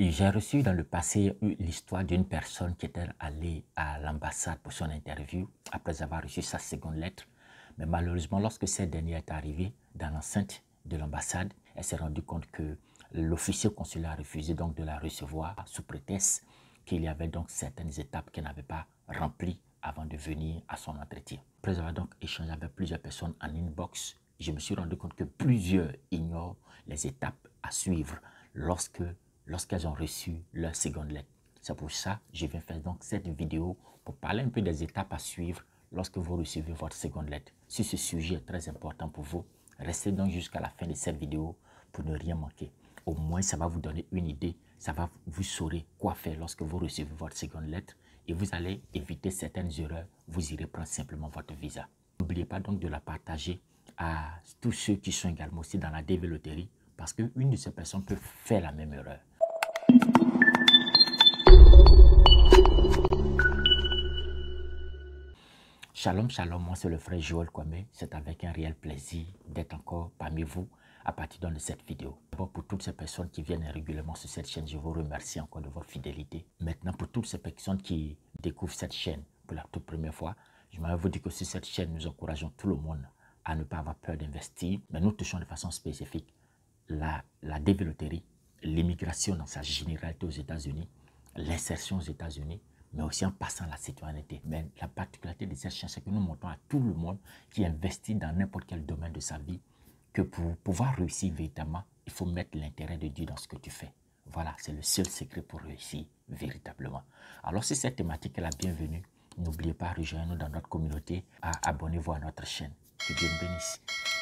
J'ai reçu dans le passé l'histoire d'une personne qui était allée à l'ambassade pour son interview après avoir reçu sa seconde lettre. Mais malheureusement, lorsque cette dernière est arrivée dans l'enceinte de l'ambassade, elle s'est rendue compte que l'officier consulaire a refusé donc de la recevoir sous prétexte qu'il y avait donc certaines étapes qu'elle n'avait pas remplies avant de venir à son entretien. Après avoir donc échangé avec plusieurs personnes en inbox, je me suis rendu compte que plusieurs ignorent les étapes à suivre lorsque lorsqu'elles ont reçu leur seconde lettre. C'est pour ça que je viens faire donc cette vidéo pour parler un peu des étapes à suivre lorsque vous recevez votre seconde lettre. Si ce sujet est très important pour vous, restez donc jusqu'à la fin de cette vidéo pour ne rien manquer. Au moins, ça va vous donner une idée, ça va vous saurez quoi faire lorsque vous recevez votre seconde lettre et vous allez éviter certaines erreurs. Vous irez prendre simplement votre visa. N'oubliez pas donc de la partager à tous ceux qui sont également aussi dans la dévéloterie parce qu'une de ces personnes peut faire la même erreur. Shalom, shalom, moi c'est le frère Joël Kwame. C'est avec un réel plaisir d'être encore parmi vous à partir de cette vidéo. pour toutes ces personnes qui viennent régulièrement sur cette chaîne, je vous remercie encore de votre fidélité. Maintenant, pour toutes ces personnes qui découvrent cette chaîne pour la toute première fois, je vais vous dire que sur cette chaîne, nous encourageons tout le monde à ne pas avoir peur d'investir, mais nous touchons de façon spécifique la, la développerie l'immigration dans sa généralité aux États-Unis, l'insertion aux États-Unis, mais aussi en passant la citoyenneté. Mais la particularité de cette chaîne, c'est que nous montrons à tout le monde qui investit dans n'importe quel domaine de sa vie que pour pouvoir réussir véritablement, il faut mettre l'intérêt de Dieu dans ce que tu fais. Voilà, c'est le seul secret pour réussir véritablement. Alors, si cette thématique est la bienvenue, n'oubliez pas, rejoignez-nous dans notre communauté, à ah, abonnez-vous à notre chaîne. Que Dieu nous bénisse.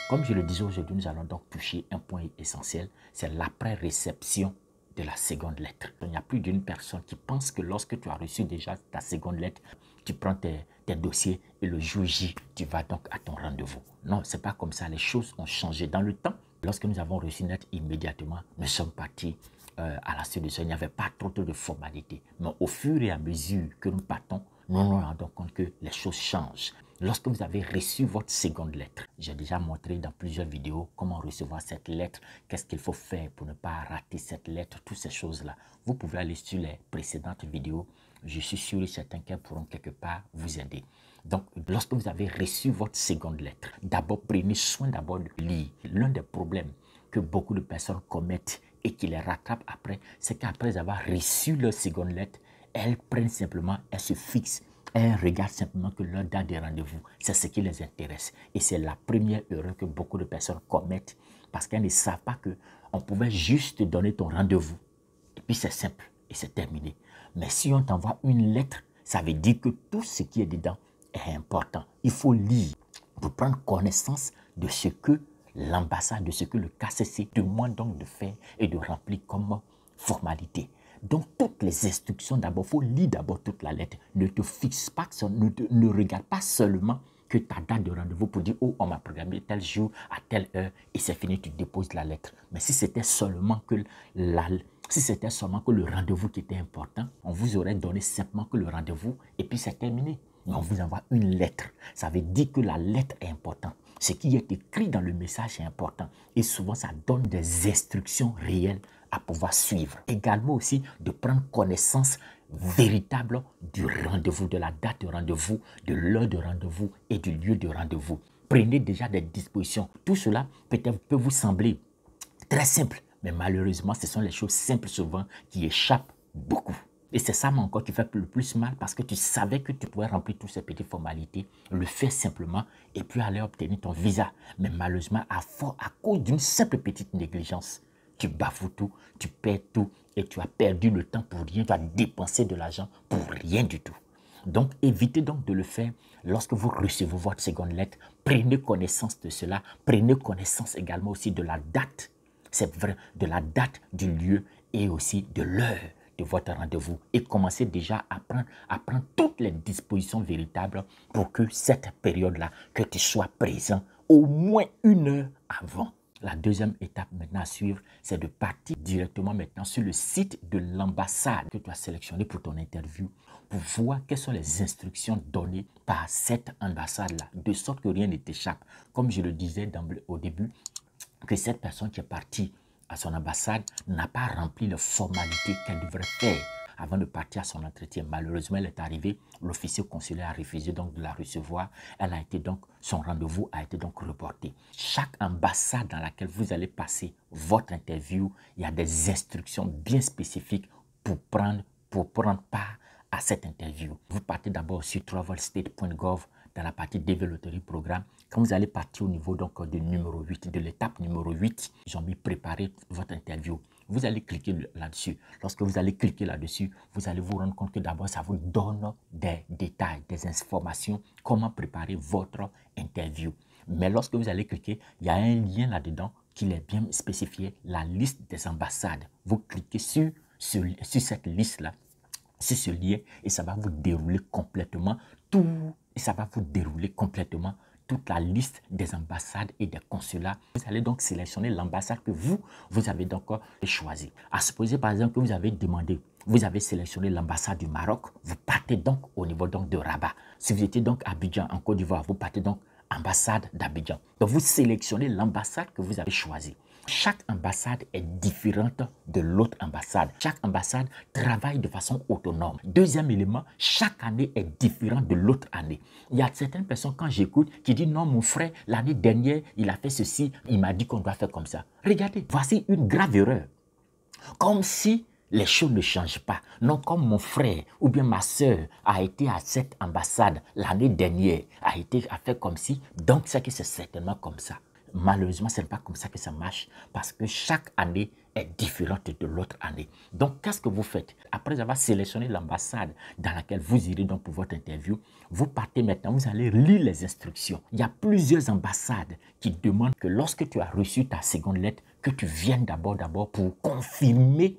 Comme je le disais aujourd'hui, nous allons donc toucher un point essentiel, c'est l'après-réception de la seconde lettre. Il n'y a plus d'une personne qui pense que lorsque tu as reçu déjà ta seconde lettre, tu prends tes, dossiers et le jour J, tu vas donc à ton rendez-vous. Non, ce n'est pas comme ça. Les choses ont changé dans le temps. Lorsque nous avons reçu une lettre, immédiatement, nous sommes partis euh, à la suite ça. Il n'y avait pas trop de formalités. Mais au fur et à mesure que nous partons, nous nous rendons compte que les choses changent lorsque vous avez reçu votre seconde lettre. J'ai déjà montré dans plusieurs vidéos comment recevoir cette lettre, qu'est-ce qu'il faut faire pour ne pas rater cette lettre, toutes ces choses-là. Vous pouvez aller sur les précédentes vidéos. Je suis sûr et certain qu'elles pourront quelque part vous aider. Donc, lorsque vous avez reçu votre seconde lettre, d'abord prenez soin d'abord de lire. L'un des problèmes que beaucoup de personnes commettent et qui les rattrapent après, c'est qu'après avoir reçu leur seconde lettre, elles prennent simplement, elles se fixent elles eh, regardent simplement que leur date rendez-vous, c'est ce qui les intéresse. Et c'est la première erreur que beaucoup de personnes commettent parce qu'elles ne savent pas que on pouvait juste donner ton rendez-vous. Et puis c'est simple et c'est terminé. Mais si on t'envoie une lettre, ça veut dire que tout ce qui est dedans est important. Il faut lire pour prendre connaissance de ce que l'ambassade, de ce que le KCC demande donc de faire et de remplir comme formalité. Donc, toutes les instructions, d'abord, il faut lire d'abord toute la lettre. Ne te fixe pas, ne, ne regarde pas seulement que ta date de rendez-vous pour dire, oh, on m'a programmé tel jour, à telle heure, et c'est fini, tu déposes la lettre. Mais si c'était seulement que la, si c'était seulement que le rendez-vous qui était important, on vous aurait donné simplement que le rendez-vous et puis c'est terminé. on vous envoie une lettre. Ça veut dire que la lettre est importante. Ce qui est écrit dans le message est important. Et souvent, ça donne des instructions réelles pouvoir suivre. Également aussi de prendre connaissance véritable du rendez-vous, de la date de rendez-vous, de l'heure de rendez-vous et du lieu de rendez-vous. Prenez déjà des dispositions. Tout cela peut-être peut vous sembler très simple, mais malheureusement, ce sont les choses simples souvent qui échappent beaucoup. Et c'est ça, encore, qui fait le plus mal parce que tu savais que tu pouvais remplir toutes ces petites formalités, le faire simplement et puis aller obtenir ton visa. Mais malheureusement, à, fort, à cause d'une simple petite négligence, tu bafoues tout, tu perds tout et tu as perdu le temps pour rien, tu as dépensé de l'argent pour rien du tout. Donc évitez donc de le faire lorsque vous recevez votre seconde lettre. Prenez connaissance de cela, prenez connaissance également aussi de la date, c'est vrai, de la date, du lieu et aussi de l'heure de votre rendez-vous et commencez déjà à prendre, à prendre toutes les dispositions véritables pour que cette période-là, que tu sois présent au moins une heure avant. La deuxième étape maintenant à suivre, c'est de partir directement maintenant sur le site de l'ambassade que tu as sélectionné pour ton interview pour voir quelles sont les instructions données par cette ambassade-là, de sorte que rien ne t'échappe. Comme je le disais au début, que cette personne qui est partie à son ambassade n'a pas rempli les formalités qu'elle devrait faire avant de partir à son entretien. Malheureusement, elle est arrivée, l'officier consulaire a refusé donc de la recevoir. Elle a été donc, son rendez-vous a été donc reporté. Chaque ambassade dans laquelle vous allez passer votre interview, il y a des instructions bien spécifiques pour prendre, pour prendre part à cette interview. Vous partez d'abord sur travelstate.gov dans la partie développerie programme. Quand vous allez partir au niveau donc du numéro 8, de l'étape numéro 8, ils ont mis préparer votre interview. Vous allez cliquer là-dessus. Lorsque vous allez cliquer là-dessus, vous allez vous rendre compte que d'abord, ça vous donne des détails, des informations, comment préparer votre interview. Mais lorsque vous allez cliquer, il y a un lien là-dedans qui est bien spécifié, la liste des ambassades. Vous cliquez sur, sur, cette liste-là, sur ce lien, et ça va vous dérouler complètement tout, et ça va vous dérouler complètement toute la liste des ambassades et des consulats. Vous allez donc sélectionner l'ambassade que vous, vous avez donc choisi. À supposer par exemple que vous avez demandé, vous avez sélectionné l'ambassade du Maroc, vous partez donc au niveau donc de Rabat. Si vous étiez donc à Abidjan en Côte d'Ivoire, vous partez donc ambassade d'Abidjan. Donc vous sélectionnez l'ambassade que vous avez choisie. Chaque ambassade est différente de l'autre ambassade. Chaque ambassade travaille de façon autonome. Deuxième élément, chaque année est différente de l'autre année. Il y a certaines personnes, quand j'écoute, qui disent non, mon frère, l'année dernière, il a fait ceci, il m'a dit qu'on doit faire comme ça. Regardez, voici une grave erreur. Comme si les choses ne changent pas. Non, comme mon frère ou bien ma soeur a été à cette ambassade l'année dernière, a été à fait comme si, donc c'est que c'est certainement comme ça malheureusement, ce n'est pas comme ça que ça marche parce que chaque année est différente de l'autre année. Donc, qu'est-ce que vous faites Après avoir sélectionné l'ambassade dans laquelle vous irez donc pour votre interview, vous partez maintenant, vous allez lire les instructions. Il y a plusieurs ambassades qui demandent que lorsque tu as reçu ta seconde lettre, que tu viennes d'abord d'abord pour confirmer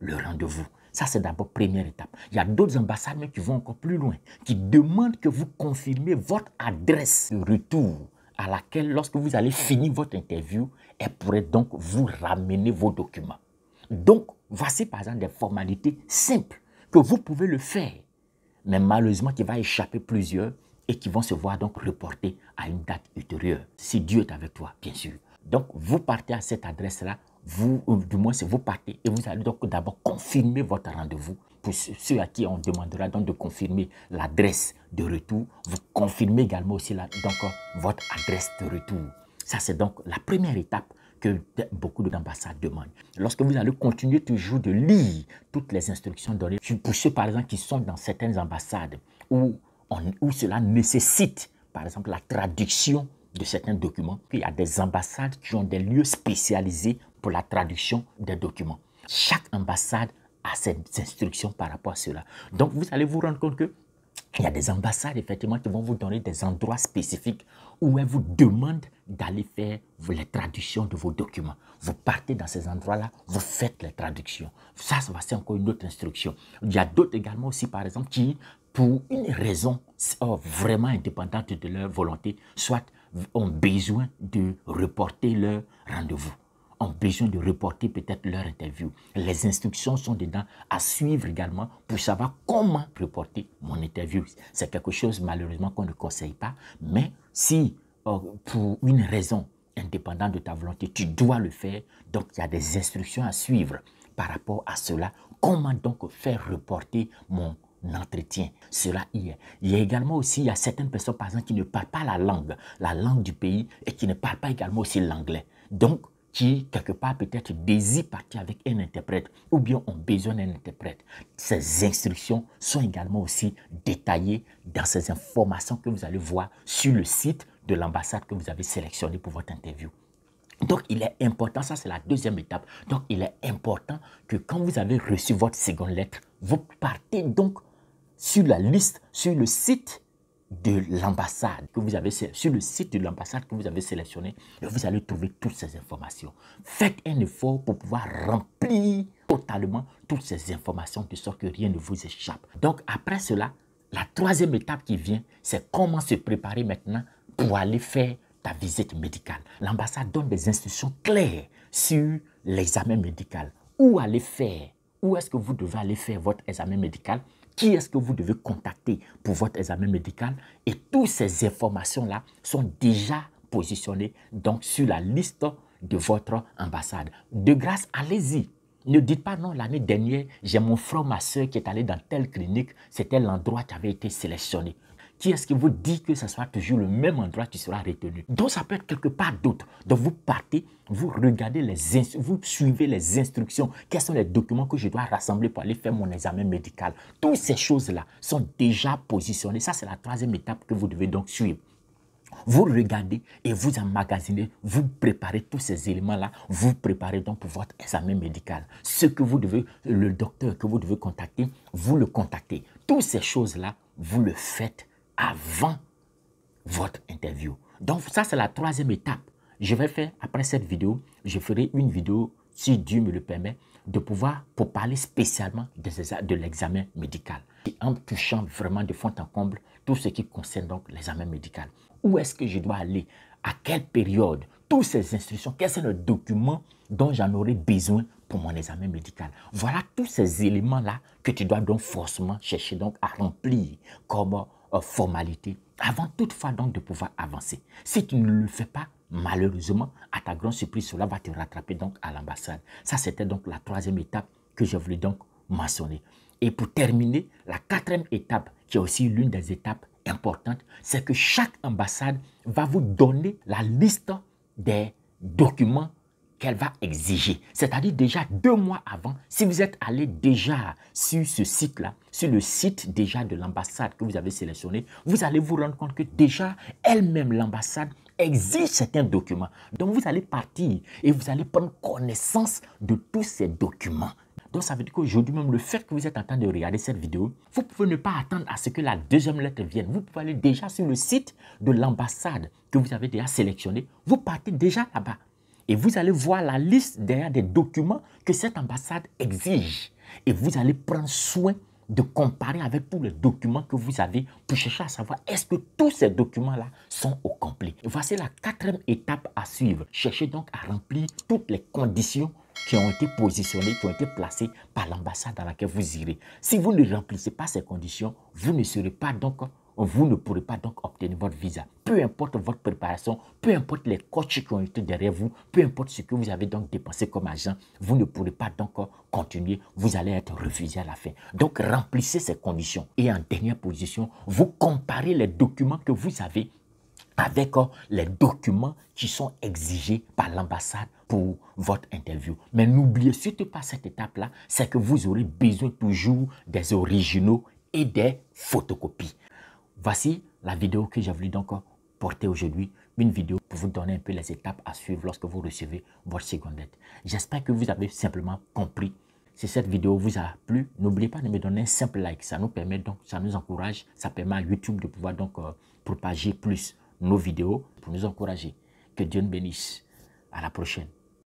le rendez-vous. Ça, c'est d'abord première étape. Il y a d'autres ambassades qui vont encore plus loin, qui demandent que vous confirmez votre adresse de retour à laquelle, lorsque vous allez finir votre interview, elle pourrait donc vous ramener vos documents. Donc, voici par exemple des formalités simples que vous pouvez le faire, mais malheureusement qui va échapper plusieurs et qui vont se voir donc reporter à une date ultérieure, si Dieu est avec toi, bien sûr. Donc, vous partez à cette adresse-là vous, du moins, vous partez et vous allez donc d'abord confirmer votre rendez-vous. Pour ceux à qui on demandera donc de confirmer l'adresse de retour, vous confirmez également aussi donc votre adresse de retour. Ça, c'est donc la première étape que beaucoup d'ambassades demandent. Lorsque vous allez continuer toujours de lire toutes les instructions données, pour ceux par exemple qui sont dans certaines ambassades où, on, où cela nécessite par exemple la traduction de certains documents, il y a des ambassades qui ont des lieux spécialisés pour la traduction des documents. Chaque ambassade a ses instructions par rapport à cela. Donc, vous allez vous rendre compte que il y a des ambassades, effectivement, qui vont vous donner des endroits spécifiques où elles vous demandent d'aller faire les traductions de vos documents. Vous partez dans ces endroits-là, vous faites les traductions. Ça, ça c'est encore une autre instruction. Il y a d'autres également aussi, par exemple, qui, pour une raison oh, vraiment indépendante de leur volonté, soit ont besoin de reporter leur rendez-vous ont besoin de reporter peut-être leur interview. Les instructions sont dedans à suivre également pour savoir comment reporter mon interview. C'est quelque chose malheureusement qu'on ne conseille pas, mais si euh, pour une raison indépendante de ta volonté, tu dois le faire, donc il y a des instructions à suivre par rapport à cela. Comment donc faire reporter mon entretien. Cela y est. Il y a également aussi, il y a certaines personnes, par exemple, qui ne parlent pas la langue, la langue du pays, et qui ne parlent pas également aussi l'anglais. Donc, qui, quelque part, peut-être désire partir avec un interprète ou bien ont besoin d'un interprète. Ces instructions sont également aussi détaillées dans ces informations que vous allez voir sur le site de l'ambassade que vous avez sélectionné pour votre interview. Donc, il est important, ça c'est la deuxième étape. Donc, il est important que quand vous avez reçu votre seconde lettre, vous partez donc sur la liste, sur le site de l'ambassade que vous avez sur le site de l'ambassade que vous avez sélectionné vous allez trouver toutes ces informations. Faites un effort pour pouvoir remplir totalement toutes ces informations de sorte que rien ne vous échappe. Donc après cela, la troisième étape qui vient, c'est comment se préparer maintenant pour aller faire ta visite médicale. L'ambassade donne des instructions claires sur l'examen médical. Où aller faire Où est-ce que vous devez aller faire votre examen médical qui est-ce que vous devez contacter pour votre examen médical. Et toutes ces informations-là sont déjà positionnées donc, sur la liste de votre ambassade. De grâce, allez-y. Ne dites pas non, l'année dernière, j'ai mon frère, ma soeur qui est allé dans telle clinique, c'était l'endroit qui avait été sélectionné qui est-ce qui vous dit que ce sera toujours le même endroit qui sera retenu Donc ça peut être quelque part d'autre. Donc vous partez, vous regardez les vous suivez les instructions. Quels sont les documents que je dois rassembler pour aller faire mon examen médical Toutes ces choses-là sont déjà positionnées. Ça, c'est la troisième étape que vous devez donc suivre. Vous regardez et vous emmagasinez, vous préparez tous ces éléments-là, vous préparez donc pour votre examen médical. Ce que vous devez, le docteur que vous devez contacter, vous le contactez. Toutes ces choses-là, vous le faites avant votre interview. Donc ça, c'est la troisième étape. Je vais faire, après cette vidéo, je ferai une vidéo, si Dieu me le permet, de pouvoir, pour parler spécialement de, de l'examen médical, en touchant vraiment de fond en comble tout ce qui concerne donc l'examen médical. Où est-ce que je dois aller À quelle période Toutes ces instructions, quels sont les documents dont j'en aurai besoin pour mon examen médical. Voilà tous ces éléments-là que tu dois donc forcément chercher donc à remplir comme euh, formalité avant toutefois donc de pouvoir avancer. Si tu ne le fais pas, malheureusement, à ta grande surprise, cela va te rattraper donc à l'ambassade. Ça, c'était donc la troisième étape que je voulais donc mentionner. Et pour terminer, la quatrième étape, qui est aussi l'une des étapes importantes, c'est que chaque ambassade va vous donner la liste des documents qu'elle va exiger. C'est-à-dire déjà deux mois avant, si vous êtes allé déjà sur ce site-là, sur le site déjà de l'ambassade que vous avez sélectionné, vous allez vous rendre compte que déjà elle-même, l'ambassade, exige certains documents. Donc vous allez partir et vous allez prendre connaissance de tous ces documents. Donc ça veut dire qu'aujourd'hui même, le fait que vous êtes en train de regarder cette vidéo, vous pouvez ne pas attendre à ce que la deuxième lettre vienne. Vous pouvez aller déjà sur le site de l'ambassade que vous avez déjà sélectionné. Vous partez déjà là-bas. Et vous allez voir la liste derrière des documents que cette ambassade exige. Et vous allez prendre soin de comparer avec tous les documents que vous avez pour chercher à savoir est-ce que tous ces documents-là sont au complet. voici la quatrième étape à suivre. Cherchez donc à remplir toutes les conditions qui ont été positionnées, qui ont été placées par l'ambassade dans laquelle vous irez. Si vous ne remplissez pas ces conditions, vous ne serez pas donc vous ne pourrez pas donc obtenir votre visa. Peu importe votre préparation, peu importe les coachs qui ont été derrière vous, peu importe ce que vous avez donc dépensé comme argent, vous ne pourrez pas donc continuer, vous allez être refusé à la fin. Donc remplissez ces conditions. Et en dernière position, vous comparez les documents que vous avez avec euh, les documents qui sont exigés par l'ambassade pour votre interview. Mais n'oubliez surtout pas cette étape-là, c'est que vous aurez besoin toujours des originaux et des photocopies. Voici la vidéo que j'ai voulu donc porter aujourd'hui, une vidéo pour vous donner un peu les étapes à suivre lorsque vous recevez votre seconde lettre. J'espère que vous avez simplement compris. Si cette vidéo vous a plu, n'oubliez pas de me donner un simple like. Ça nous permet donc, ça nous encourage, ça permet à YouTube de pouvoir donc euh, propager plus nos vidéos pour nous encourager. Que Dieu nous bénisse. À la prochaine.